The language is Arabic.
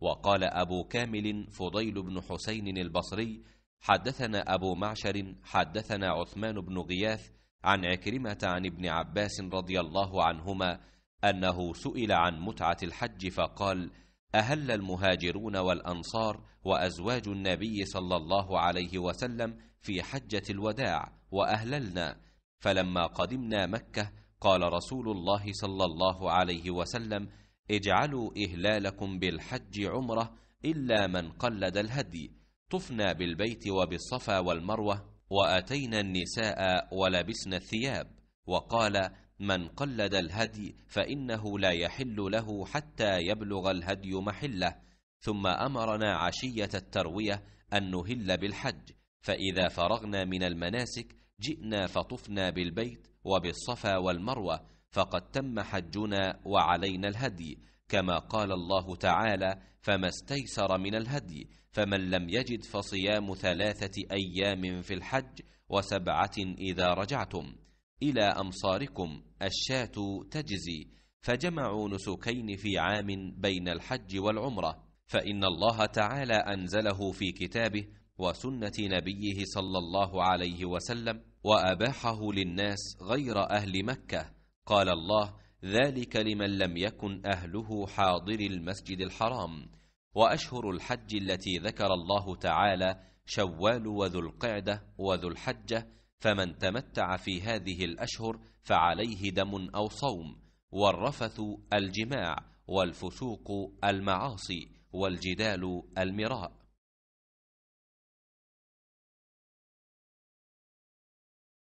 وقال أبو كامل فضيل بن حسين البصري حدثنا أبو معشر حدثنا عثمان بن غياث عن عكرمة عن ابن عباس رضي الله عنهما أنه سئل عن متعة الحج فقال أهل المهاجرون والأنصار وأزواج النبي صلى الله عليه وسلم في حجة الوداع وأهللنا فلما قدمنا مكة قال رسول الله صلى الله عليه وسلم اجعلوا إهلالكم بالحج عمرة إلا من قلد الهدي طفنا بالبيت وبالصفا والمروة وأتينا النساء ولبسنا الثياب وقال من قلد الهدي فإنه لا يحل له حتى يبلغ الهدي محله ثم أمرنا عشية التروية أن نهل بالحج فإذا فرغنا من المناسك جئنا فطفنا بالبيت وبالصفا والمروة فقد تم حجنا وعلينا الهدي كما قال الله تعالى فما استيسر من الهدي فمن لم يجد فصيام ثلاثه ايام في الحج وسبعه اذا رجعتم الى امصاركم الشاه تجزي فجمعوا نسكين في عام بين الحج والعمره فان الله تعالى انزله في كتابه وسنه نبيه صلى الله عليه وسلم واباحه للناس غير اهل مكه قال الله ذلك لمن لم يكن أهله حاضر المسجد الحرام وأشهر الحج التي ذكر الله تعالى شوال وذو القعدة وذو الحجة فمن تمتع في هذه الأشهر فعليه دم أو صوم والرفث الجماع والفسوق المعاصي والجدال المراء